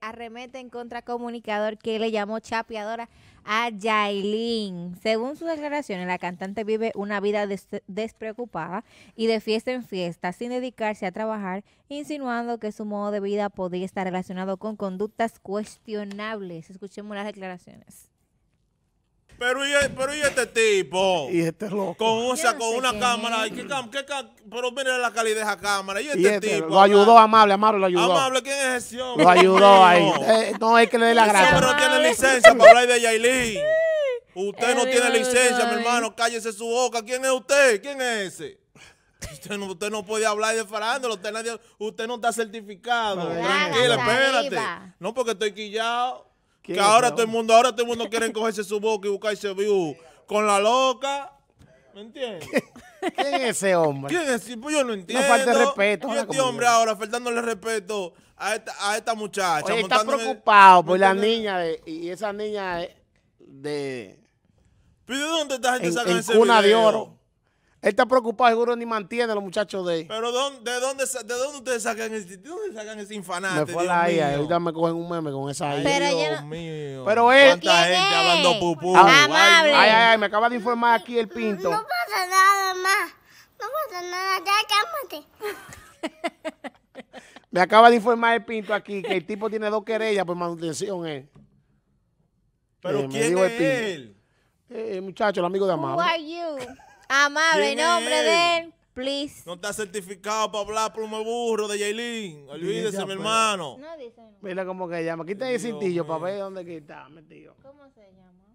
arremete en contra comunicador que le llamó chapeadora a Yailin. Según sus declaraciones, la cantante vive una vida despreocupada y de fiesta en fiesta, sin dedicarse a trabajar, insinuando que su modo de vida podría estar relacionado con conductas cuestionables. Escuchemos las declaraciones. Pero y, e, pero y este tipo. Y este loco. Con, una cámara. ¿qué, qué, pero mire la calidez esa cámara. Y este, este, tipo. Lo ayudó amable, amable lo ayudó. Amable, ¿quién es ese hombre? Lo ayudó ahí. Eh, no hay que le dé la gracia. Usted no tiene licencia para hablar de Yailin. Usted no tiene licencia, mi hermano. Cállese su boca. ¿Quién es usted? ¿Quién es ese? Usted no, usted no, puede hablar de Farándolo, usted, nadie, usted no está certificado. Tranquila, espérate. No, porque estoy quillado. Que ahora todo el mundo, ahora todo el mundo quieren cogerse su boca y buscarse view con la loca. ¿Me entiendes? ¿Quién es ese hombre? ¿Quién es? Pues yo no entiendo. No falta de respeto. este hombre ahora faltándole respeto a esta, a esta muchacha. Oye, está preocupado por la niña de, y esa niña de... dónde esta gente en, saca ese cuna de oro. Él está preocupado, seguro ni mantiene a los muchachos de él. Pero de, dónde, ¿de dónde ustedes sacan ese, de dónde sacan infanate? Me fue la IA, ahorita me cogen un meme con esa IA. Pero Dios mío. Pero él. ¿Cuánta gente hablando pupú? Amable. Ah, ay, ay, ay, me acaba de informar aquí el pinto. No pasa nada más. No pasa nada, ya cálmate. me acaba de informar el pinto aquí que el tipo tiene dos querellas por manutención, eh. Eh, él. ¿Pero eh, quién es él? Eh, muchacho, el amigo de Amado. Who are you? Amable en nombre de él, please. No está certificado para hablar por un burro de Jaylin. Olvídese, mi hermano. No dice. Mira cómo que llama. Quita el cintillo para ver dónde está tío. ¿Cómo se llama?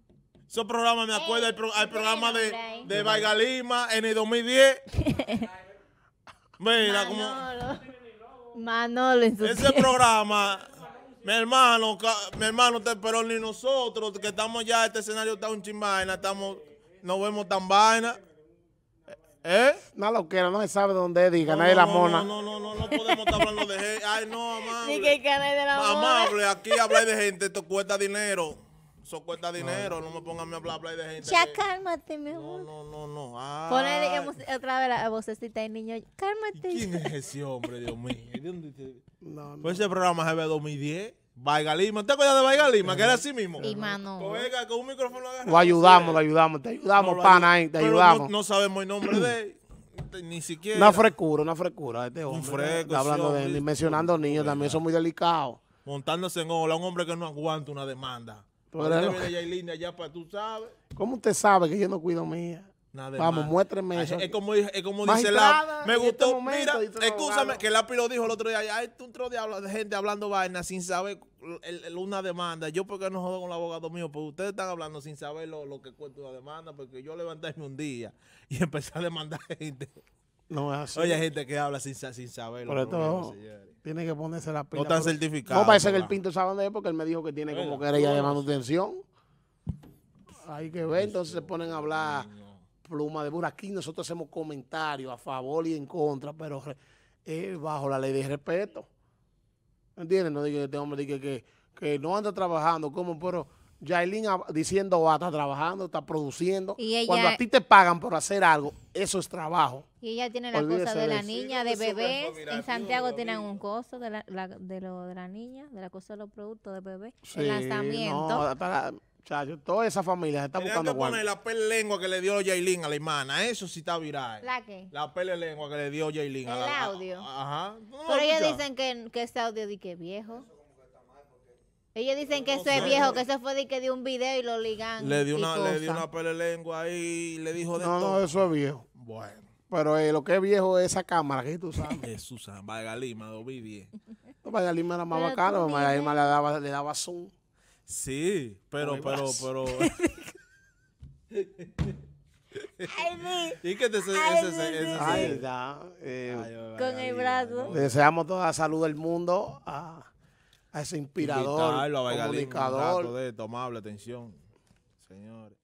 Esos programa me acuerdo hay, programa de, de Lima en el 2010. Mira Manolo. como. Manolo Ese programa. Mi hermano, mi hermano te esperó ni nosotros, que estamos ya, este escenario está un chimbaina, estamos, nos vemos tan vaina. ¿Eh? lo loquera, no se sabe dónde es, nadie la Mona. No, no, no, no, no podemos estar hablando de gente. Ay, no, amable. Ni que de la Mona. Amable, aquí hablar de gente, esto cuesta dinero. Eso cuesta dinero, no, me pongan a hablar, de gente. Ya cálmate, mi amor. No, no, no, ah. no. otra vez la vocecita del niño. Cálmate. ¿Quién es ese hombre, Dios mío? dónde te... Pues no, ese programa se ve 2010. Vaigalima, Lima, ¿te acuerdas de Vaigalima, Lima? Que era así mismo. Y mano. Oiga, pues, con un micrófono agarrado. Lo ayudamos, lo ayudamos, te ayudamos, no, pana, te ayudamos. No, no, sabemos el nombre de él, ni siquiera. Una frescura, una frescura este hombre. Un fresco, hablando de él, y mencionando niños también, son muy delicados. Montándose en ola, un hombre que no aguanta una demanda. Pero de allá, tú sabes. ¿Cómo usted sabe que yo no cuido mía? Vamos, más. eso. Es como, dice la. Me gustó. mira, escúchame, que el lo dijo el otro día. Hay un tro de gente hablando vaina sin saber una demanda. Yo, porque no jodo con el abogado mío? Porque ustedes están hablando sin saber lo, que cuesta una demanda, porque yo levantarme un día y empecé a demandar gente. No es así. Oye, gente que habla sin, sin saber. Por esto tiene que ponerse la pila. No están certificados. No parece que el Pinto sabe dónde es porque él me dijo que tiene como que era ya de manutención. Hay que ver, entonces se ponen a hablar pluma de burro. Aquí nosotros hacemos comentarios a favor y en contra, pero es bajo la ley de respeto. ¿Entiendes? No digo que este hombre diga que, que no anda trabajando, como, pero Yailin diciendo, va, ah, está trabajando, está produciendo. Cuando a ti te pagan por hacer algo, eso es trabajo. Y ella tiene la cosa de la niña, de bebés. En Santiago tienen un costo de, la, de, lo, de la niña, de la cosa de los productos de bebés, el lanzamiento toda esa familia se está Tenía buscando que poner la pele lengua que le dio Jailin a la hermana. Eso sí está viral. ¿La qué? La pele lengua que le dio Jailin a la El audio. Ah, ajá. Pero ellos dicen que, que ese audio de que es viejo. Ellos dicen que eso es viejo, que eso fue de que dio un video y lo ligan. Le dio una, le dio una pele lengua ahí y le dijo de no, todo. No, eso es viejo. Bueno. Pero eh, lo que es viejo es esa cámara que tú sabes. Jesús, Vargas Lima, 2010. No, Lima era más bacano, Vaya Lima le daba, le daba zoom. Sí, pero, pero, pero. y que te Ay, da, eh, Con el brazo. deseamos toda la salud del mundo a, a ese inspirador, Invitarlo a comunicador. Un de tomable atención, señores.